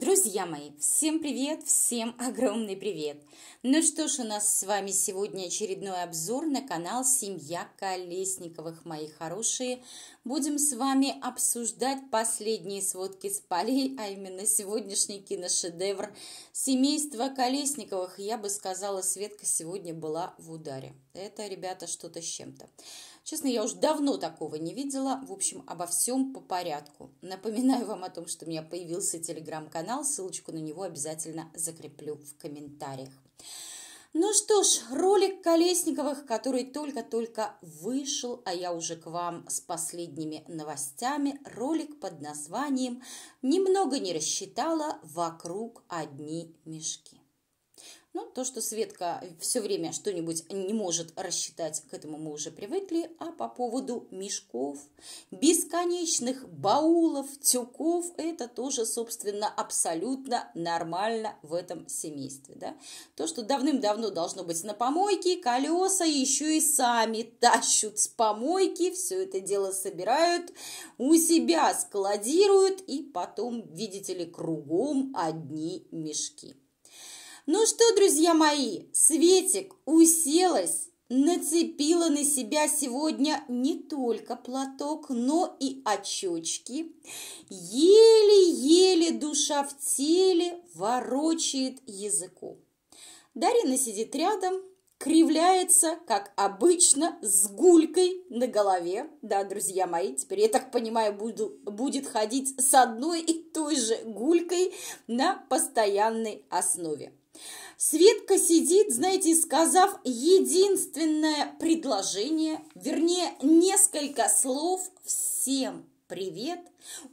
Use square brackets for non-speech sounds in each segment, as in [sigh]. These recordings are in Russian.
Друзья мои, всем привет, всем [laughs] огромный привет! Ну что ж, у нас с вами сегодня очередной обзор на канал «Семья Колесниковых», мои хорошие будем с вами обсуждать последние сводки с полей, а именно сегодняшний киношедевр семейства Колесниковых. Я бы сказала, Светка сегодня была в ударе. Это, ребята, что-то с чем-то. Честно, я уже давно такого не видела. В общем, обо всем по порядку. Напоминаю вам о том, что у меня появился телеграм-канал. Ссылочку на него обязательно закреплю в комментариях. Ну что ж, ролик Колесниковых, который только-только вышел, а я уже к вам с последними новостями, ролик под названием «Немного не рассчитала, вокруг одни мешки». Ну, то, что Светка все время что-нибудь не может рассчитать, к этому мы уже привыкли. А по поводу мешков, бесконечных баулов, тюков, это тоже, собственно, абсолютно нормально в этом семействе. Да? То, что давным-давно должно быть на помойке, колеса еще и сами тащут с помойки, все это дело собирают, у себя складируют и потом, видите ли, кругом одни мешки. Ну что, друзья мои, Светик уселась, нацепила на себя сегодня не только платок, но и очечки. Еле-еле душа в теле ворочает языку. Дарина сидит рядом, кривляется, как обычно, с гулькой на голове. Да, друзья мои, теперь, я так понимаю, буду, будет ходить с одной и той же гулькой на постоянной основе. Светка сидит, знаете, сказав единственное предложение, вернее, несколько слов всем привет.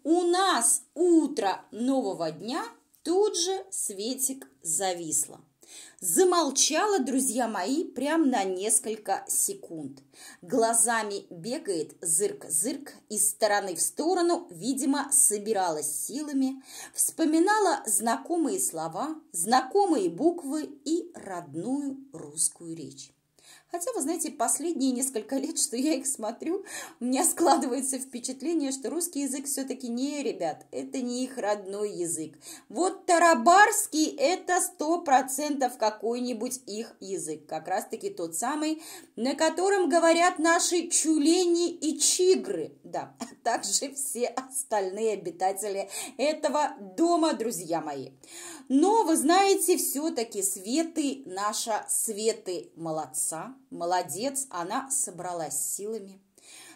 У нас утро нового дня, тут же Светик зависла. Замолчала, друзья мои, прям на несколько секунд. Глазами бегает зырк-зырк из стороны в сторону, видимо, собиралась силами, вспоминала знакомые слова, знакомые буквы и родную русскую речь. Хотя, вы знаете, последние несколько [laughs] лет, что я их смотрю, у меня складывается впечатление, что русский язык все-таки не, ребят, это не их родной язык. Вот тарабарский – это сто процентов какой-нибудь их язык, как раз-таки тот самый, на котором говорят наши чулени и чигры, да, а [laughs] также все остальные обитатели этого дома, друзья мои. Но вы знаете, все-таки Светы, наша Светы молодца, молодец, она собралась силами,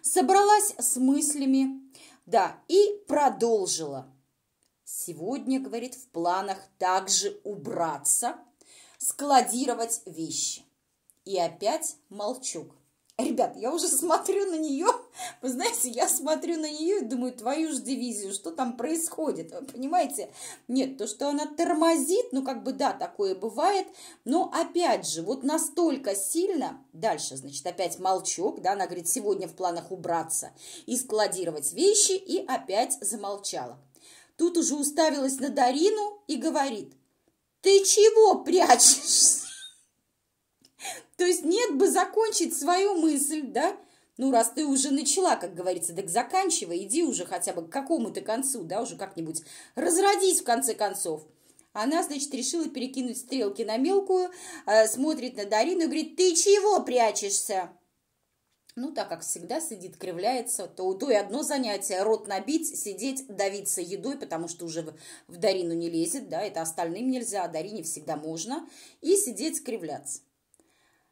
собралась с мыслями, да, и продолжила. Сегодня, говорит, в планах также убраться, складировать вещи. И опять молчук. Ребят, я уже смотрю на нее, [laughs] вы знаете, я смотрю на нее и думаю, твою же дивизию, что там происходит, вы понимаете? Нет, то, что она тормозит, ну, как бы, да, такое бывает, но, опять же, вот настолько сильно, дальше, значит, опять молчок, да, она говорит, сегодня в планах убраться и складировать вещи, и опять замолчала. Тут уже уставилась на Дарину и говорит, ты чего прячешься? вот бы закончить свою мысль, да? Ну, раз ты уже начала, как говорится, так заканчивай, иди уже хотя бы к какому-то концу, да, уже как-нибудь разродись в конце концов. Она, значит, решила перекинуть стрелки на мелкую, э, смотрит на Дарину и говорит, ты чего прячешься? Ну, так как всегда сидит, кривляется, то у той одно занятие – рот набить, сидеть, давиться едой, потому что уже в, в Дарину не лезет, да, это остальным нельзя, а Дарине всегда можно, и сидеть, кривляться.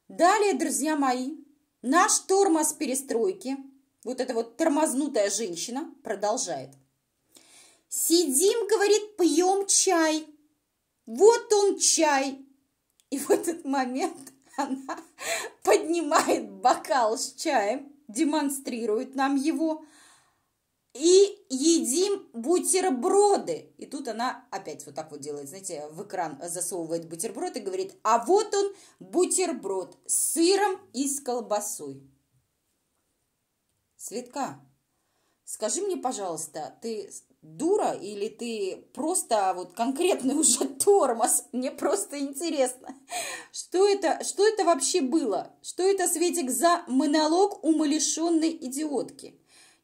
Далее, друзья мои, наш тормоз перестройки, вот эта вот тормознутая женщина, продолжает. Сидим, говорит, пьем чай. Вот он чай. И в этот момент она [laughs] поднимает бокал с чаем, демонстрирует нам его – и едим бутерброды. И тут она опять вот так вот делает, знаете, в экран засовывает бутерброд и говорит, а вот он бутерброд с сыром и с колбасой. Светка, скажи мне, пожалуйста, ты дура или ты просто вот конкретный [laughs] уже тормоз? Мне просто интересно, что это, что это вообще было? Что это, Светик, за монолог умалишенной идиотки?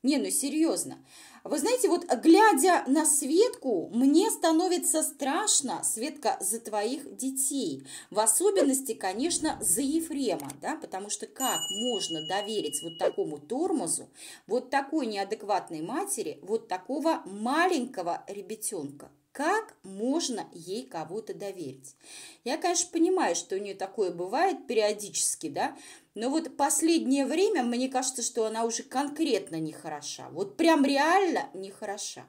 Не, ну серьезно. Вы знаете, вот э, глядя на Светку, мне становится страшно, Светка, за твоих детей. В особенности, конечно, за Ефрема, да, потому что как можно доверить вот такому тормозу, вот такой неадекватной матери, вот такого маленького ребятенка? Как можно ей кого-то доверить? Я, конечно, понимаю, что у нее такое бывает периодически, да, но вот последнее время мне кажется, что она уже конкретно нехороша. Вот прям реально нехороша.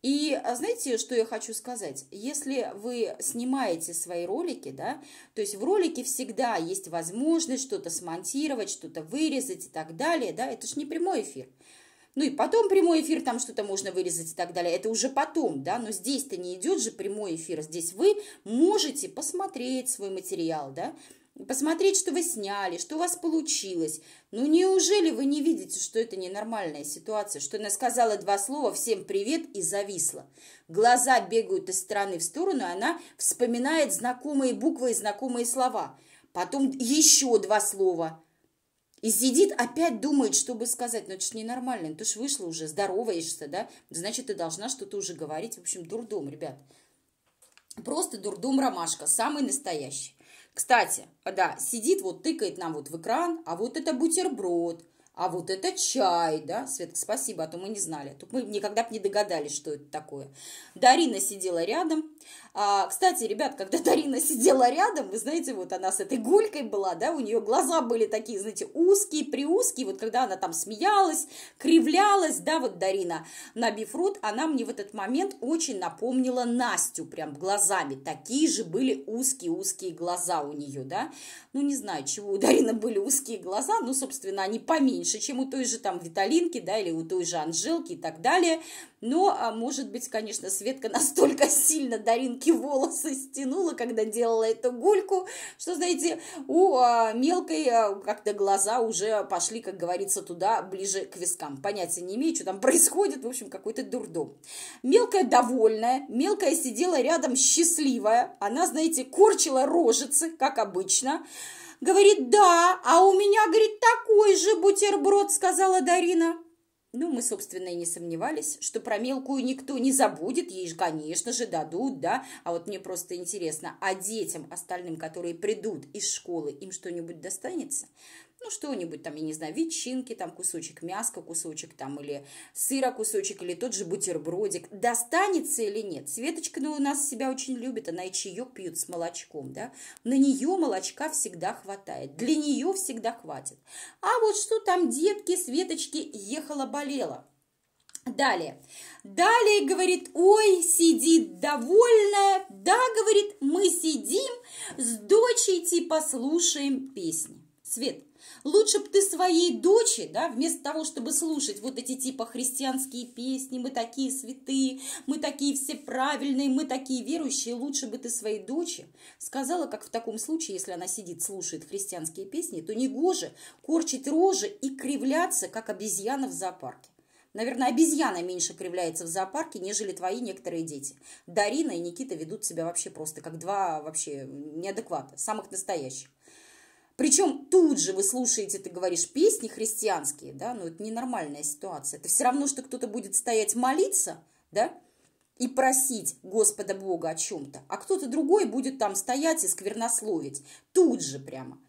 И а знаете, что я хочу сказать? Если вы снимаете свои ролики, да, то есть в ролике всегда есть возможность что-то смонтировать, что-то вырезать и так далее, да, это же не прямой эфир. Ну и потом прямой эфир, там что-то можно вырезать и так далее. Это уже потом, да, но здесь-то не идет же прямой эфир. Здесь вы можете посмотреть свой материал, да, посмотреть, что вы сняли, что у вас получилось. Ну неужели вы не видите, что это ненормальная ситуация, что она сказала два слова «всем привет» и зависла? Глаза бегают из стороны в сторону, и она вспоминает знакомые буквы и знакомые слова. Потом еще два слова – и сидит, опять думает, чтобы сказать. Ну, это же ненормально. Ты же вышла уже, здороваешься, да? Значит, ты должна что-то уже говорить. В общем, дурдом, ребят. Просто дурдом ромашка, самый настоящий. Кстати, да, сидит, вот тыкает нам вот в экран, а вот это бутерброд – а вот это чай, да? Светка, спасибо, а то мы не знали. Тут мы никогда бы не догадались, что это такое. Дарина сидела рядом. А, кстати, ребят, когда [laughs] Дарина сидела рядом, вы знаете, вот она с этой гулькой была, да, у нее глаза были такие, знаете, узкие, приузкие. Вот когда она там смеялась, кривлялась, да, вот Дарина, набив рот, она мне в этот момент очень напомнила Настю прям глазами. Такие же были узкие-узкие глаза у нее, да. Ну, не знаю, чего у Дарины были узкие глаза, ну, собственно, они поменьше меньше, чем у той же там Виталинки, да, или у той же Анжелки и так далее. Но, а может быть, конечно, Светка [laughs] настолько сильно Даринки волосы стянула, когда делала эту гульку, что, знаете, у а, мелкой а, как-то глаза уже пошли, как говорится, туда, ближе к вискам. Понятия не имею, что там происходит, в общем, какой-то дурдом. Мелкая довольная, мелкая сидела рядом счастливая, она, знаете, корчила рожицы, как обычно, Говорит, да, а у меня, говорит, такой же бутерброд, сказала Дарина. Ну, мы, собственно, и не сомневались, что про мелкую никто не забудет, ей, конечно же, дадут, да. А вот мне просто интересно, а детям остальным, которые придут из школы, им что-нибудь достанется? ну, что-нибудь там, я не знаю, ветчинки, там, кусочек мяска, кусочек там, или сыра кусочек, или тот же бутербродик, достанется или нет. Светочка, ну, у нас себя очень любит, она и чаек пьет с молочком, да, на нее молочка всегда хватает, для нее всегда хватит. А вот что там, детки, Светочки, ехала-болела. Далее. Далее, говорит, ой, сидит довольная. Да, говорит, мы сидим с дочей типа слушаем песни. Свет, Лучше бы ты своей дочи, да, вместо того, чтобы слушать вот эти типа христианские песни, мы такие святые, мы такие все правильные, мы такие верующие, лучше бы ты своей дочи сказала, как в таком случае, если она сидит, слушает христианские песни, то негоже корчить рожи и кривляться, как обезьяна в зоопарке. Наверное, обезьяна меньше кривляется в зоопарке, нежели твои некоторые дети. Дарина и Никита ведут себя вообще просто как два вообще неадеквата, самых настоящих. Причем тут же вы слушаете, ты говоришь, песни христианские, да, ну это ненормальная ситуация. Это все равно, что кто-то будет стоять молиться, да, и просить Господа Бога о чем-то, а кто-то другой будет там стоять и сквернословить, тут же прямо,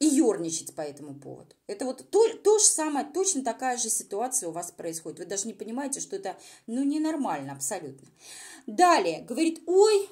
и ерничать по этому поводу. Это вот то, то же самое, точно такая же ситуация у вас происходит. Вы даже не понимаете, что это, ну, ненормально абсолютно. Далее, говорит, ой,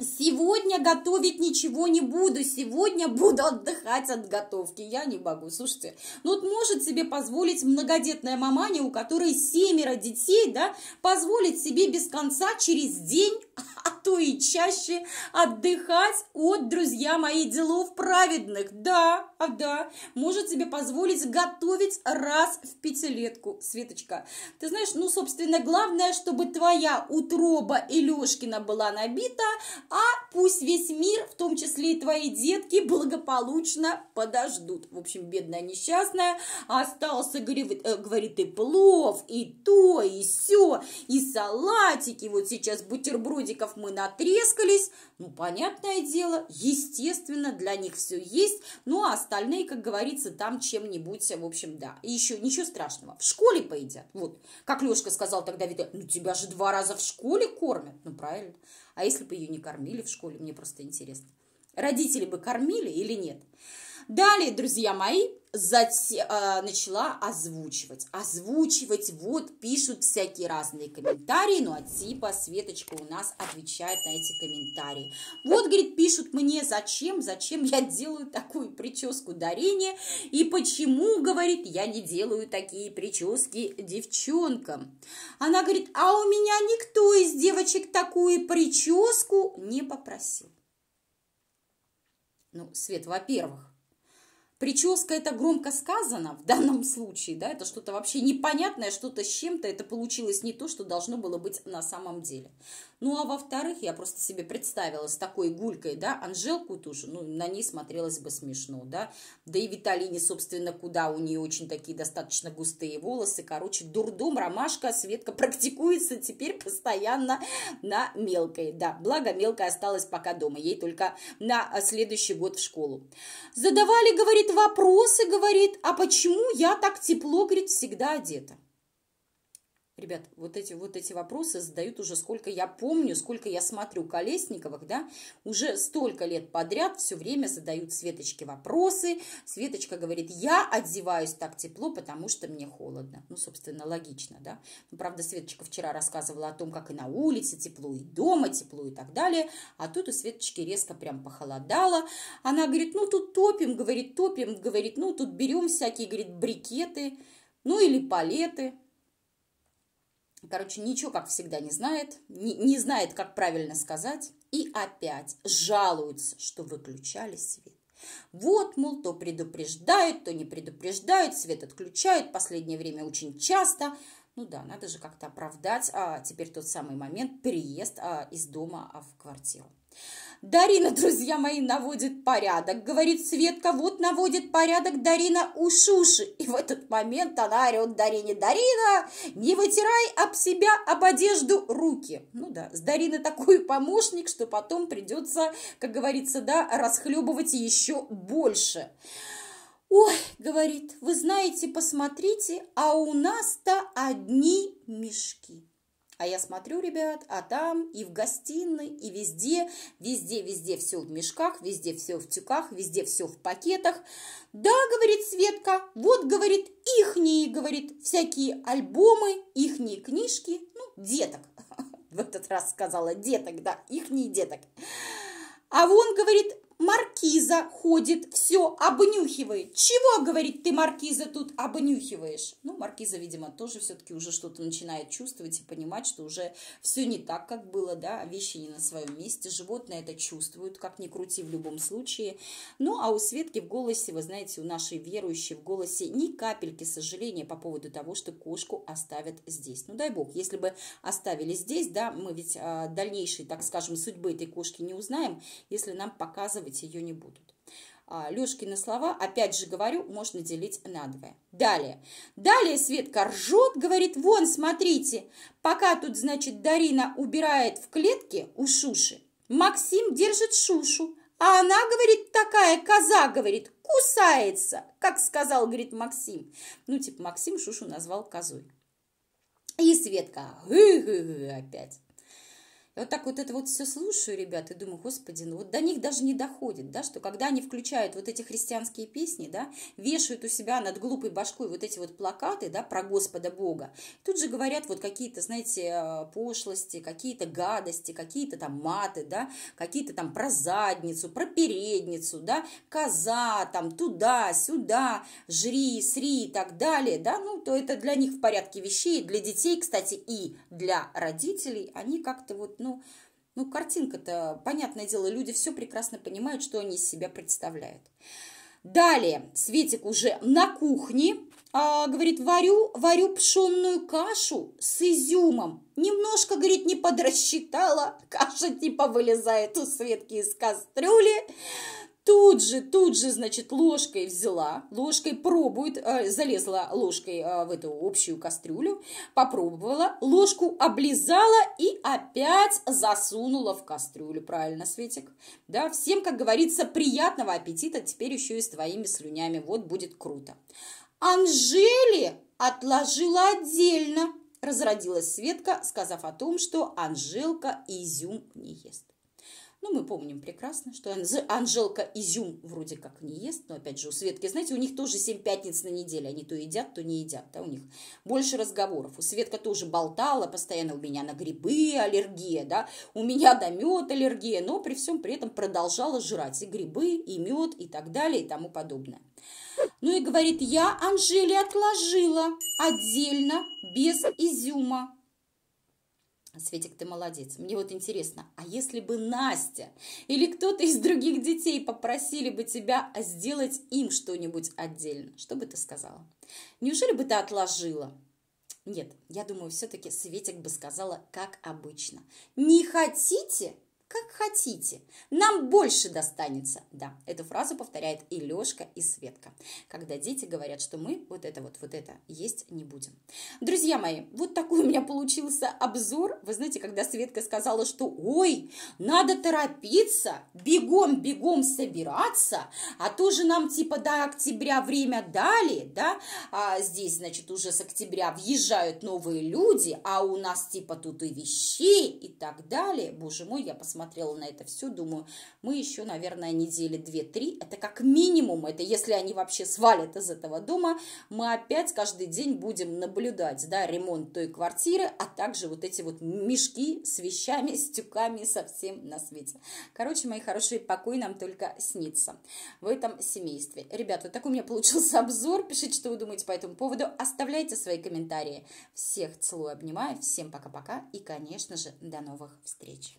Сегодня готовить ничего не буду, сегодня буду отдыхать от готовки. Я не могу, слушайте. Ну вот может себе позволить многодетная маманя, у которой семеро детей, да, позволить себе без конца через день а то и чаще отдыхать от, друзья мои, делов праведных. Да, а да, может себе позволить готовить раз в пятилетку, Светочка. Ты знаешь, ну, собственно, главное, чтобы твоя утроба Илюшкина была набита, а Пусть весь мир, в том числе и твои детки, благополучно подождут. В общем, бедная несчастная а остался, говорит, э, говорит и плов, и то, и все, и салатики. Вот сейчас бутербродиков мы натрескались. Ну, понятное дело, естественно, для них все есть. Ну, а остальные, как говорится, там чем-нибудь, в общем, да. И еще ничего страшного. В школе поедят. Вот, как Лешка сказал тогда, Виталий, ну тебя же два раза в школе кормят. Ну, правильно. А если бы ее не кормили в школе? школе? Мне просто интересно. Родители бы кормили или нет? Далее, друзья мои, э, начала озвучивать. Озвучивать, вот, пишут всякие разные комментарии, ну, а типа Светочка у нас отвечает на эти комментарии. Вот, говорит, пишут мне, зачем, зачем я делаю такую прическу Дарения, и почему, говорит, я не делаю такие прически девчонкам. Она говорит, а у меня никто из девочек такую прическу не попросил. Ну, Свет, во-первых, Прическа это громко сказано в данном случае, да, это что-то вообще непонятное, что-то с чем-то, это получилось не то, что должно было быть на самом деле. Ну, а во-вторых, я просто себе представила с такой гулькой, да, Анжелку ту же, ну, на ней смотрелось бы смешно, да. Да и Виталине, собственно, куда у нее очень такие достаточно густые волосы. Короче, дурдом, ромашка, Светка практикуется теперь постоянно на мелкой, да. Благо, мелкая осталась пока дома, ей только на следующий год в школу. Задавали, говорит, вопросы, говорит, а почему я так тепло, говорит, всегда одета? Ребят, вот эти, вот эти вопросы задают уже сколько я помню, сколько я смотрю Колесниковых, да, уже столько лет подряд все время задают Светочке вопросы. Светочка говорит, я одеваюсь так тепло, потому что мне холодно. Ну, собственно, логично, да. Ну, правда, Светочка вчера рассказывала о том, как и на улице тепло, и дома тепло, и так далее. А тут у Светочки резко прям похолодало. Она говорит, ну, тут топим, говорит, топим, говорит, ну, тут берем всякие, говорит, брикеты, ну, или палеты. Короче, ничего, как всегда, не знает, не, не знает, как правильно сказать, и опять жалуется, что выключали свет. Вот, мол, то предупреждают, то не предупреждают, свет отключают, последнее время очень часто. Ну да, надо же как-то оправдать а, теперь тот самый момент переезд а, из дома а, в квартиру. Дарина, друзья мои, наводит порядок. Говорит Светка, вот наводит порядок Дарина у Шуши. И в этот момент она орет Дарине, Дарина, не вытирай об себя, об одежду руки. Ну да, с Дарины такой помощник, что потом придется, как говорится, да, расхлебывать еще больше. Ой, говорит, вы знаете, посмотрите, а у нас-то одни мешки. А я смотрю, ребят, а там и в гостиной, и везде, везде, везде все в мешках, везде все в тюках, везде все в пакетах. Да, говорит Светка, вот, говорит, ихние, говорит, всякие альбомы, ихние книжки, ну, деток. [laughs] В этот раз сказала деток, да, ихние деток. А вон, говорит, маркиза ходит, все обнюхивает. Чего, говорит, ты маркиза тут обнюхиваешь? Ну, маркиза, видимо, тоже все-таки уже что-то начинает чувствовать и понимать, что уже все не так, как было, да, а вещи не на своем месте. Животные это чувствуют, как ни крути в любом случае. Ну, а у Светки в голосе, вы знаете, у нашей верующей в голосе ни капельки сожаления по поводу того, что кошку оставят здесь. Ну, дай бог, если бы оставили здесь, да, мы ведь э, дальнейшей, так скажем, судьбы этой кошки не узнаем, если нам показывают записывать ее не будут. А, Лешкины слова, опять же говорю, можно делить на надвое. Далее. Далее Светка ржет, говорит, вон, смотрите, пока тут, значит, Дарина убирает в клетке у Шуши, Максим держит Шушу, а она, говорит, такая коза, говорит, кусается, как сказал, говорит, Максим. Ну, типа, Максим Шушу назвал козой. И Светка, гы-гы-гы опять вот а так вот это вот все слушаю, ребят и думаю, господи, ну вот до них даже не доходит, да, что когда они включают вот эти христианские песни, да, вешают у себя над глупой башкой вот эти вот плакаты, да, про Господа Бога, тут же говорят вот какие-то, знаете, э, пошлости, какие-то гадости, какие-то там маты, да, какие-то там про задницу, про передницу, да, коза, там, туда, сюда, жри, сри и так далее, да, ну, то это для них в порядке вещей, для детей, кстати, и для родителей, они как-то вот, ну, ну, ну картинка-то, понятное дело, люди все прекрасно понимают, что они из себя представляют. Далее Светик уже на кухне, а, говорит, варю, варю пшенную кашу с изюмом. Немножко, говорит, не подрасчитала, каша типа вылезает у Светки из кастрюли. Тут же, тут же, значит, ложкой взяла, ложкой пробует, э, залезла ложкой э, в эту общую кастрюлю, попробовала, ложку облизала и опять засунула в кастрюлю. Правильно, Светик? Да, всем, как говорится, приятного аппетита, теперь еще и с твоими слюнями, вот будет круто. Анжели отложила отдельно, разродилась Светка, сказав о том, что Анжелка изюм не ест. Ну, мы помним прекрасно, что Анжелка изюм вроде как не ест, но опять же у Светки, знаете, у них тоже 7 пятниц на неделе, они то едят, то не едят, да, у них больше разговоров. У Светка тоже болтала постоянно, у меня на грибы аллергия, да, у меня на мед аллергия, но при всем при этом продолжала жрать и грибы, и мед, и так далее, и тому подобное. Ну и говорит, я Анжеле отложила отдельно, без изюма. Светик, ты молодец. Мне вот интересно, а если бы Настя или кто-то из других детей попросили бы тебя сделать им что-нибудь отдельно, что бы ты сказала? Неужели бы ты отложила? Нет, я думаю, все-таки Светик бы сказала, как обычно. Не хотите? как хотите, нам больше достанется. Да, эту фразу повторяет и Лешка, и Светка, когда дети говорят, что мы вот это вот, вот это есть не будем. Друзья мои, вот такой у меня получился обзор. Вы знаете, когда Светка сказала, что ой, надо торопиться, бегом, бегом собираться, а то же нам типа до октября время дали, да, а здесь, значит, уже с октября въезжают новые люди, а у нас типа тут и вещи и так далее. Боже мой, я посмотрела смотрела на это все, думаю, мы еще, наверное, недели две-три, это как минимум, это если они вообще свалят из этого дома, мы опять каждый день будем наблюдать, да, ремонт той квартиры, а также вот эти вот мешки с вещами, с тюками, совсем на свете. Короче, мои хорошие, покой нам только снится в этом семействе. Ребята, вот такой у меня получился обзор, пишите, что вы думаете по этому поводу, оставляйте свои комментарии. Всех целую, обнимаю, всем пока-пока и, конечно же, до новых встреч!